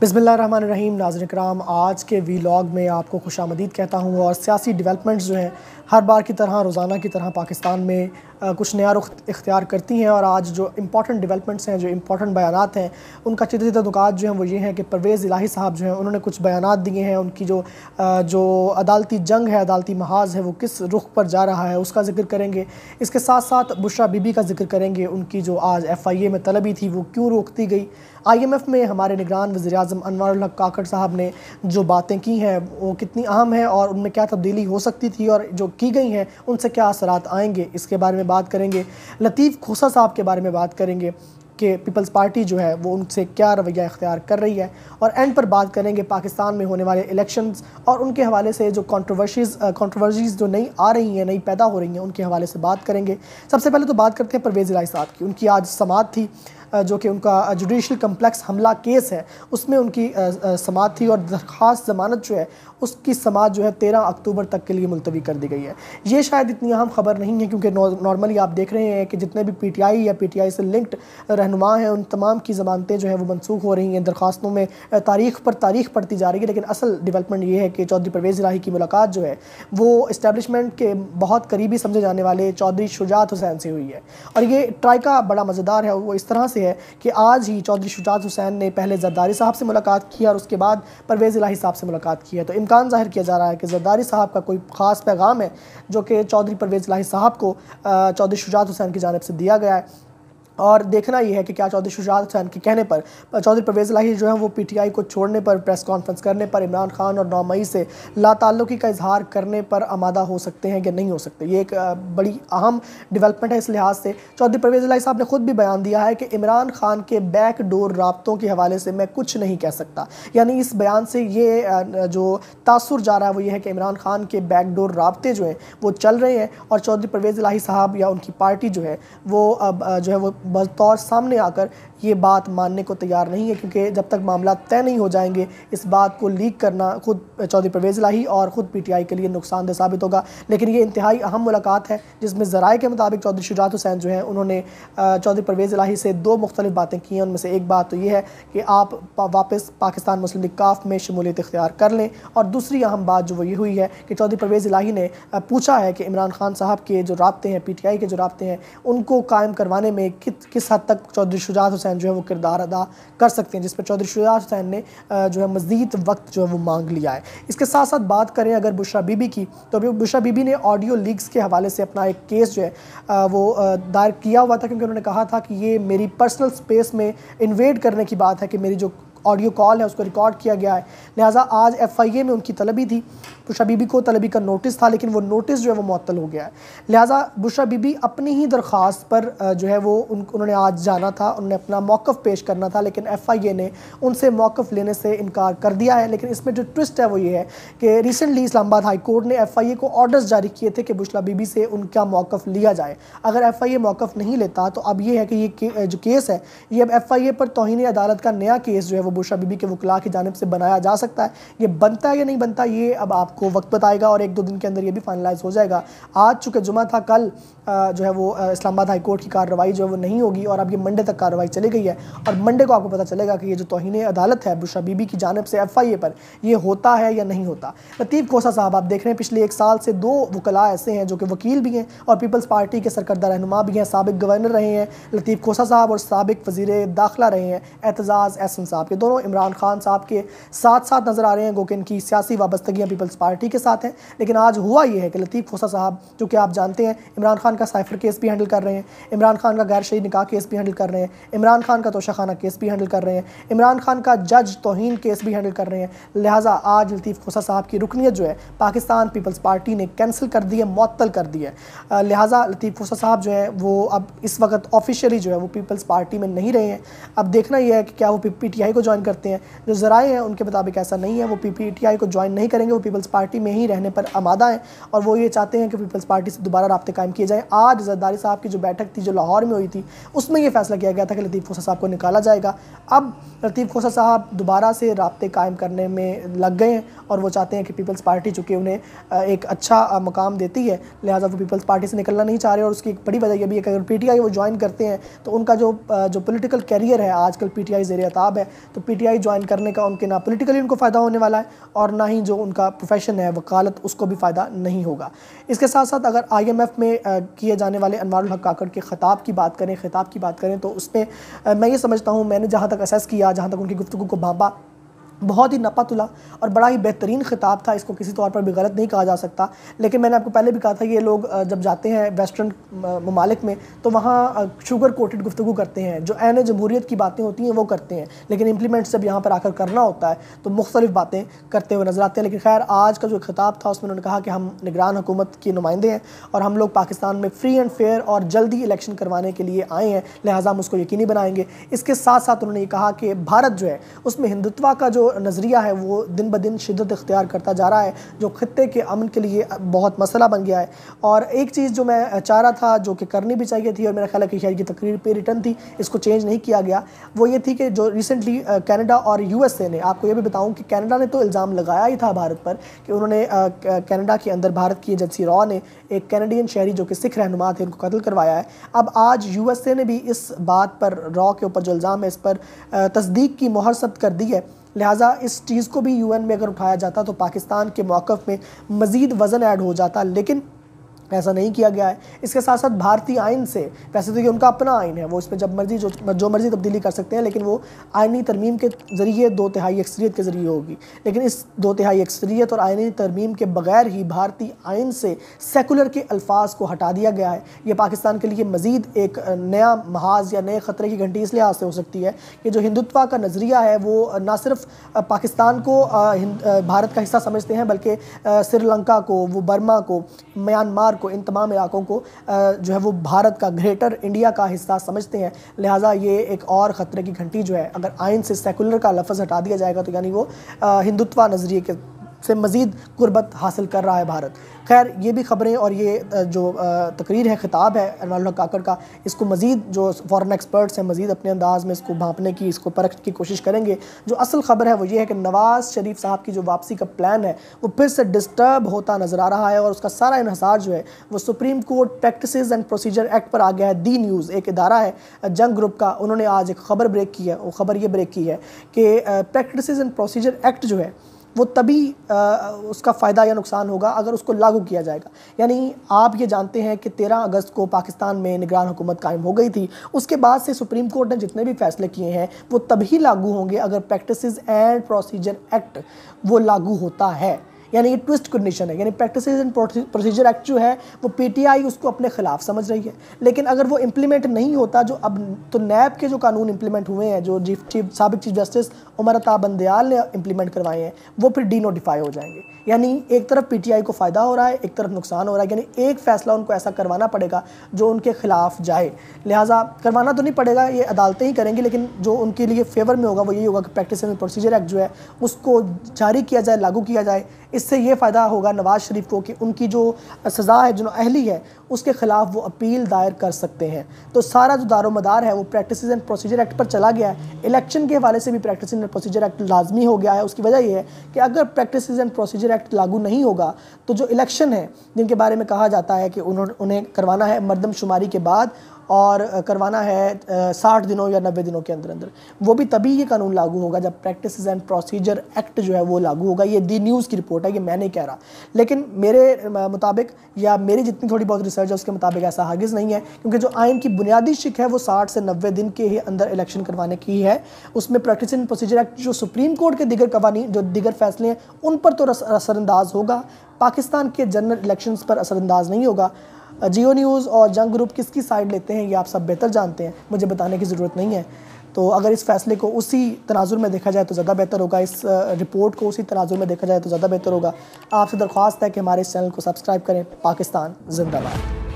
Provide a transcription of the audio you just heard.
रहीम नाजन कराम आज के वीलॉग में आपको खुश आमदीद कहता हूँ और सियासी डेवलपमेंट्स जो हैं हर बार की तरह रोज़ाना की तरह पाकिस्तान में आ, कुछ नया रुख इख्तियार करती हैं और आज जो इम्पॉर्टेंट डेवलपमेंट्स हैं जो इम्पॉर्टेंट बयान हैं उनका चित्र तदुकात जो हैं वो ये हैं कि परवेज़ इलाही साहब जो हैं उन्होंने कुछ बयान दिए हैं उनकी जो आ, जो अदालती जंग है अदालती महाज है वो किस रुख पर जा रहा है उसका जिक्र करेंगे इसके साथ साथ बुशरा बीबी का जिक्र करेंगे उनकी जो आज एफ आई ए में तलबी थी वो क्यों रोकती गई आईएमएफ में हमारे निगरान वजी अजम अनवर काकड़ साहब ने जो बातें की हैं वो कितनी अहम है और उनमें क्या तब्दीली हो सकती थी और जो की गई हैं उनसे क्या असरात आएंगे इसके बारे में बात करेंगे लतीफ़ खोसा साहब के बारे में बात करेंगे कि पीपल्स पार्टी जो है वो उनसे क्या रवैया इख्तियार कर रही है और एंड पर बात करेंगे पाकिस्तान में होने वाले इलेक्शंस और उनके हवाले से जो कॉन्ट्रोवर्शीज़ कॉन्ट्रोवर्सीज़ जो नई आ रही हैं नई पैदा हो रही हैं उनके हवाले से बात करेंगे सबसे पहले तो बात करते हैं परवेज़ राय साहब की उनकी आज समात थी जो कि उनका जुडिशल कम्प्लेक्स हमला केस है उसमें उनकी समात थी और दरख्वास्त जमानत जो है उसकी समात जो है तेरह अक्टूबर तक के लिए मुलतवी कर दी गई है ये शायद इतनी अहम खबर नहीं है क्योंकि नॉर्मली आप देख रहे हैं कि जितने भी पी टी आई या पी टी आई से लिंक्ड रहनुमा हैं उन तमाम की ज़मानतें जो हैं वो मनसूख हो रही हैं दरख्वास्तों में तारीख पर तारीख पड़ती जा रही है लेकिन असल डिवेलपमेंट ये है कि चौधरी परवेज़ राही की मुलाकात जो है वो इस्टेबलिशमेंट के बहुत करीबी समझे जाने वाले चौधरी शुजात हुसैन से हुई है और ये ट्राइका बड़ा मज़ेदार है वो इस तरह से से है कि आज ही चौधरी शुजात हुसैन ने पहले जरदारी साहब से मुलाकात की और उसके बाद परवेज़ इलाही साहब से मुलाकात की है तो इम्कान ज़ाहिर किया जा रहा है कि जरदारी साहब का कोई ख़ास पैगाम है जो कि चौधरी परवेज़ इलाही साहब को चौधरी शुजात हुसैन की जानब से दिया गया है और देखना यह है कि क्या चौधरी शुजात हसैन के कहने पर चौधरी परवेज़ लाही जो है वो पीटीआई को छोड़ने पर प्रेस कॉन्फ्रेंस करने पर इमरान खान और नौ मई से तल्लुक़ी का इजहार करने पर आमादा हो सकते हैं या नहीं हो सकते ये एक बड़ी अहम डेवलपमेंट है इस लिहाज से चौधरी परवेज़ लाही साहब ने खुद भी बयान दिया है कि इमरान खान के बैक डोर रबतों के हवाले से मैं कुछ नहीं कह सकता यानी इस बयान से ये जो तासर जा रहा है वो ये है कि इमरान खान के बैक डोर रबते जो हैं वो चल रहे हैं और चौधरी परवेज़ लाही साहब या उनकी पार्टी जो है वो जो है वो बतौर सामने आकर ये बात मानने को तैयार नहीं है क्योंकि जब तक मामला तय नहीं हो जाएंगे इस बात को लीक करना खुद चौधरी परवेज़ लाही और ख़ुद पीटीआई के लिए नुकसानदेह साबित होगा लेकिन ये इंतहाई अहम मुलाकात है जिसमें ज़राए के मुताबिक चौधरी शुजात हुसैन जो हैं उन्होंने चौधरी परवेज़ लाही से दो मुख्तलिफ बातें की हैं उनमें से एक बात तो ये है कि आप वापस पाकिस्तान मुस्लिम लीग काफ में शमूलियत इख्तियार कर लें और दूसरी अहम बात जो ये हुई है कि चौधरी परवेज़ लाही ने पूछा है कि इमरान खान साहब के जो रबते हैं पी टी आई के जो रबते हैं उनको कायम करवाने में कित किस हद तक चौधरी शुजात हुसैन जो है वो किरदार अदा कर सकते हैं जिस पर चौधरी शुजात हुसैन ने जो है मज़ीद वक्त जो है वो मांग लिया है इसके साथ साथ बात करें अगर बुशरा बीबी की तो अभी बुशरा बीबी ने ऑडियो लीक्स के हवाले से अपना एक केस जो है वो दायर किया हुआ था क्योंकि उन्होंने कहा था कि ये मेरी पर्सनल स्पेस में इन्वेड करने की बात है कि मेरी जो ऑडियो कॉल है उसको रिकॉर्ड किया गया है लिहाजा आज एफ आई ए में उनकी तलबी थी बुशा बीबी को तलबी का नोटिस था लेकिन वो नोटिस जो है वो मअतल हो गया है लिहाजा बुशा बीबी अपनी ही दरख्वास्त पर जो है वो उन, उन्होंने आज जाना था उन्होंने अपना मौक़ पेश करना था लेकिन एफ आई ए ने उनसे मौक़ लेने से इनकार कर दिया है लेकिन इसमें जो ट्विस्ट है वो ये है कि रिसेंटली इस्लामाबाद हाई कोर्ट ने एफ आई ए को ऑर्डर्स जारी किए थे कि बुशा बीबी से उनका मौक़ लिया जाए अगर एफ आई ए मौक़ नहीं लेता तो अब ये है कि ये जो केस है ये अब एफ आई ए पर तोहनी अदालत का नया केस जो है वो बुशरा बीबी के वकला की जानब से बनाया जा सकता है ये बनता है या नहीं बनता ये अब आपको वक्त बताएगा और एक दो दिन के अंदर ये भी फाइनलाइज हो जाएगा आज चूँकि जुमा था कल जो है वो इस्लामाबाद हाई कोर्ट की कार्रवाई जो है वो नहीं होगी और अब ये मंडे तक कार्रवाई चली गई है और मंडे को आपको पता चलेगा कि ये जो तोहन अदालत है बुशरा बीबी की जानब से एफ पर यह होता है या नहीं होता लतीफ़ खोसा साहब आप देख रहे हैं पिछले एक साल से दो वकला ऐसे हैं जो कि वकील भी हैं और पीपल्स पार्टी के सरकर्दा रहनुमा भी हैं सबक गवर्नर रहे हैं लतीफ़ खोसा साहब और सबक वजीर दाखिला रहे हैं एतजाज़ एहसन साहब के दोनों इमरान खान साहब के साथ साथ नज़र आ रहे हैं गो कि इनकी सियासी वाबस्तगियाँ पीपल्स पार्टी के साथ हैं लेकिन आज हुआ यह है कि लतीफ़ खोसा साहब जो कि आप जानते हैं इमरान खान का साइफर केस भी हैंडल कर रहे हैं इमरान खान का गैर शहीद निका केस भी हैंडल कर रहे हैं इमरान खान का तोशाखाना केस भी हैंडल कर रहे हैं इमरान खान का जज तोहन केस भी हैंडल कर रहे हैं लिहाजा आज लतीफ़ खोसा साहब की रुकनीत जो है पाकिस्तान पीपल्स पार्टी ने कैंसिल कर दी है मअतल कर दी है लिहाजा लतीफ़ खोसा साहब जो है वो अब इस वक्त ऑफिशियली जो है वो पीपल्स पार्टी में नहीं रहे हैं अब देखना यह है कि क्या वो पी टी आई को ज्वाइन करते हैं जो ज़राए हैं उनके मुताबिक ऐसा नहीं है वो पी टी आई को ज्वाइन नहीं करेंगे वो पीपल्स पार्टी में ही रहने पर आमादा हैं और वो ये चाहते हैं कि पीपल्स पार्टी से दोबारा रबते कायम किए जाएँ आज जरदारी साहब की जो बैठक थी जो लाहौर में हुई थी उसमें यह फैसला किया गया था कि लतीफ़ खोसा साहब को निकाला जाएगा अब लतीफ़ खोसा साहब दोबारा से रबते कायम करने में लग गए हैं और वो चाहते हैं कि पीपल्स पार्टी चूँकि उन्हें एक अच्छा मकाम देती है लिहाजा वो पीपल्स पार्टी से निकलना नहीं चाह रहे और उसकी एक बड़ी वजह यह भी है कि अगर पी वो ज्वाइन करते हैं तो उनका जो जो पोलिटिकल कैरियर है आजकल पी टी आई जेर है तो पीटीआई ज्वाइन करने का उनके ना पॉलिटिकली उनको फ़ायदा होने वाला है और ना ही जो उनका प्रोफेशन है वकालत उसको भी फ़ायदा नहीं होगा इसके साथ साथ अगर आईएमएफ में किए जाने वाले अनवारुल हक काकड़ के ख़िताब की बात करें ख़िताब की बात करें तो उसमें मैं ये समझता हूँ मैंने जहाँ तक असेस किया जहाँ तक उनकी गुफ्तु को भापा बहुत ही नपा तुला और बड़ा ही बेहतरीन ख़िताब था इसको किसी तौर पर भी गलत नहीं कहा जा सकता लेकिन मैंने आपको पहले भी कहा था ये लोग जब जाते हैं वेस्टर्न ममालिक में तो वहाँ शुगर कोटेड गुफ्तु करते हैं जो एन जमहूरीत की बातें होती हैं वो करते हैं लेकिन इम्प्लीमेंट्स जब यहाँ पर आकर करना होता है तो मुख्तलिफ बातें करते हुए नज़र आते हैं लेकिन खैर आज का जो खिताब था उसमें उन्होंने कहा कि हम निगरान हुकूमत के नुमाइंदे हैं और हम लोग पाकिस्तान में फ्री एंड फेयर और जल्दी इलेक्शन करवाने के लिए आए हैं लिहाजा हम उसको यकीनी बनाएंगे इसके साथ साथ उन्होंने ये कहा कि भारत जो है उसमें हिंदुत्वा का जो नज़रिया है वो दिन ब दिन शिदत इख्तियार करता जा रहा है जो ख़त्े के अमन के लिए बहुत मसला बन गया है और एक चीज़ जो मैं चाह रहा था जो कि करनी भी चाहिए थी और मेरा ख्याल है कि शायद की तकरीर पे रिटर्न थी इसको चेंज नहीं किया गया वो ये थी कि जो रिसेंटली कैनेडा और ए ने आपको ये भी बताऊँ कि कैनेडा ने तो इल्ज़ाम लगाया ही था भारत पर कि उन्होंने कैनेडा के अंदर भारत की एजेंसी रॉ ने एक कैनेडियन शहरी जो कि सिख रहनुमा थे उनको कत्ल करवाया है अब आज ए ने भी इस बात पर रॉ के ऊपर जो इल्ज़ाम है इस पर तस्दीक की मुहर कर दी है लिहाजा इस चीज़ को भी यूएन में अगर उठाया जाता तो पाकिस्तान के मौक़ में मज़ीद वज़न ऐड हो जाता लेकिन ऐसा नहीं किया गया है इसके साथ साथ भारतीय आइन से वैसे तो ये उनका अपना आइन है वो पर जब मर्जी जो जो मर्जी तब्दीली कर सकते हैं लेकिन वो आइनी तरमीम के ज़रिए दो तिहाई अक्सरीत के ज़रिए होगी लेकिन इस दो तिहाई अक्सरीत और आइनी तरमीम के बगैर ही भारतीय आइन से सेकुलर के अल्फाज को हटा दिया गया है ये पाकिस्तान के लिए मज़ीद एक नया महाज या नए ख़तरे की घंटी इस लिहाज से हो सकती है कि जो हिंदुत्वा का नज़रिया है वो ना सिर्फ पाकिस्तान को भारत का हिस्सा समझते हैं बल्कि श्रीलंका को वो बर्मा को म्यांमार को इन तमाम इलाकों को जो है वो भारत का ग्रेटर इंडिया का हिस्सा समझते हैं लिहाजा ये एक और ख़तरे की घंटी जो है अगर आइन से सेकुलर का लफज हटा दिया जाएगा तो यानी वो हिंदुत्वा नज़रिए के से मज़ीद गुरबत हासिल कर रहा है भारत खैर ये भी खबरें और ये जो तकरीर है ख़िताब है अनवाल काकड़ का इसको मज़ीद जो फॉरेन एक्सपर्ट्स हैं मज़ीद अपने अंदाज में इसको भाँपने की इसको परख की कोशिश करेंगे जो असल खबर है वो ये है कि नवाज़ शरीफ साहब की जो वापसी का प्लान है वो फिर से डिस्टर्ब होता नज़र आ रहा है और उसका सारा इहसार जो है वो supreme court practice and procedure act पर आ गया है दी न्यूज़ एक अदारा है जंग ग्रुप का उन्होंने आज एक खबर ब्रेक की है वो खबर ये ब्रेक की है कि प्रैक्टिस एंड प्रोसीजर एक्ट जो है वो तभी आ, उसका फ़ायदा या नुकसान होगा अगर उसको लागू किया जाएगा यानी आप ये जानते हैं कि तेरह अगस्त को पाकिस्तान में निगरान हुकूमत कायम हो गई थी उसके बाद से सुप्रीम कोर्ट ने जितने भी फैसले किए हैं वो तभी लागू होंगे अगर प्रैक्टिस एंड प्रोसीजर एक्ट वो लागू होता है यानी ये ट्विस्ट कंडीशन है यानी प्रैक्टिस एंड प्रोसीजर एक्ट जो है वो पीटीआई उसको अपने खिलाफ समझ रही है लेकिन अगर वो इम्प्लीमेंट नहीं होता जो अब तो नैब के जो कानून इम्प्लीमेंट हुए हैं जो चीफ चीफ सबक चीफ जस्टिस उमर अताब बंदयाल ने इम्प्लीमेंट करवाए हैं वो फिर डी नोटिफाई हो जाएंगे यानी एक तरफ पी को फ़ायदा हो रहा है एक तरफ नुकसान हो रहा है यानी एक फ़ैसला उनको ऐसा करवाना पड़ेगा जो उनके खिलाफ जाए लिहाजा करवाना तो नहीं पड़ेगा ये अदालतें ही करेंगी लेकिन जो उनके लिए फेवर में होगा वो यही होगा कि प्रैक्टिस एंड प्रोसीजर एक्ट जो है उसको जारी किया जाए लागू किया जाए इससे ये फ़ायदा होगा नवाज़ शरीफ को कि उनकी जो सज़ा है जो अहली है उसके ख़िलाफ़ वो अपील दायर कर सकते हैं तो सारा जो दारोमदार है वो प्रैक्टिस एंड प्रोसीजर एक्ट पर चला गया है इलेक्शन के हवाले से भी प्रैक्टिस एंड प्रोसीजर एक्ट लाजमी हो गया है उसकी वजह यह है कि अगर प्रैक्टिस एंड प्रोसीजर एक्ट लागू नहीं होगा तो जो इलेक्शन है जिनके बारे में कहा जाता है कि उन्होंने उन्हें करवाना है मरदमशुमारी के बाद और करवाना है साठ दिनों या नब्बे दिनों के अंदर अंदर वो भी तभी ये कानून लागू होगा जब प्रैक्टिस एंड प्रोसीजर एक्ट जो है वो लागू होगा ये दी न्यूज़ की रिपोर्ट है ये मैं नहीं कह रहा लेकिन मेरे मुताबिक या मेरी जितनी थोड़ी बहुत रिसर्च है उसके मुताबिक ऐसा हागिज़ नहीं है क्योंकि जो आइन की बुनियादी शिक है वो साठ से नब्बे दिन के ही अंदर इलेक्शन करवाने की है उसमें प्रैक्टिस एंड प्रोसीजर एक्ट जो सुप्रीम कोर्ट के दिगर कवानी जो दिगर फैसले हैं उन पर तो असरअंदाज होगा पाकिस्तान के जनरल इलेक्शंस पर असरअंदाज नहीं होगा जियो न्यूज़ और जंग ग्रुप किसकी साइड लेते हैं ये आप सब बेहतर जानते हैं मुझे बताने की ज़रूरत नहीं है तो अगर इस फैसले को उसी तनाजुर में देखा जाए तो ज़्यादा बेहतर होगा इस रिपोर्ट को उसी तनाजुर में देखा जाए तो ज़्यादा बेहतर होगा आपसे दरख्वास्त है कि हमारे इस चैनल को सब्सक्राइब करें पाकिस्तान जिंदाबाद